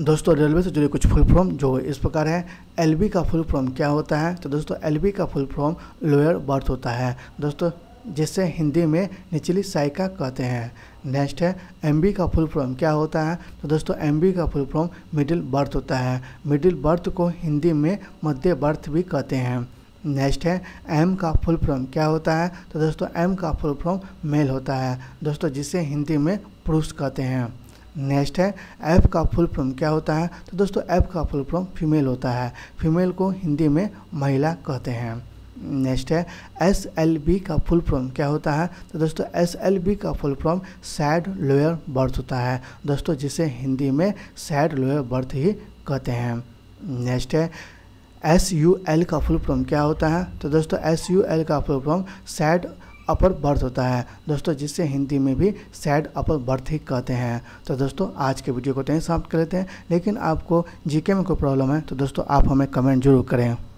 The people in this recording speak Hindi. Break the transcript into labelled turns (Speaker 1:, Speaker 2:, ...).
Speaker 1: दोस्तों रेलवे से जुड़े कुछ फुल फॉर्म जो इस प्रकार है एल का फुल फॉर्म क्या होता है तो दोस्तों एल का फुल फॉर्म लोअर बर्थ होता है दोस्तों जिसे हिंदी में निचली साइका कहते हैं नेक्स्ट है एम का फुल फॉर्म क्या होता है तो दोस्तों एम का फुल फॉर्म मिडिल बर्थ होता है मिडिल बर्थ को हिंदी में मध्य बर्थ भी कहते हैं नेक्स्ट है एम का फुल फॉर्म क्या होता है तो दोस्तों एम का फुल फॉर्म मेल होता है दोस्तों जिसे हिंदी में पुरुष कहते हैं नेक्स्ट है एफ का फुल फॉर्म क्या होता है तो दोस्तों ऐप का फुल फॉर्म फीमेल होता है फीमेल को हिंदी में महिला कहते हैं नेक्स्ट है एस एल बी का फुल फॉर्म क्या होता है तो दोस्तों एस एल बी का full form side lower berth होता है दोस्तों जिसे हिंदी में सैड लोअर बर्थ ही कहते हैं नेक्स्ट है एस यू एल का फुल फॉर्म क्या होता है तो दोस्तों एस यू एल का full form side upper berth होता है दोस्तों जिससे हिंदी में भी सैड अपर बर्थ ही कहते हैं तो दोस्तों आज के वीडियो को तो यहीं समाप्त कर लेते हैं लेकिन आपको जीके में कोई प्रॉब्लम है तो दोस्तों आप हमें कमेंट जरूर करें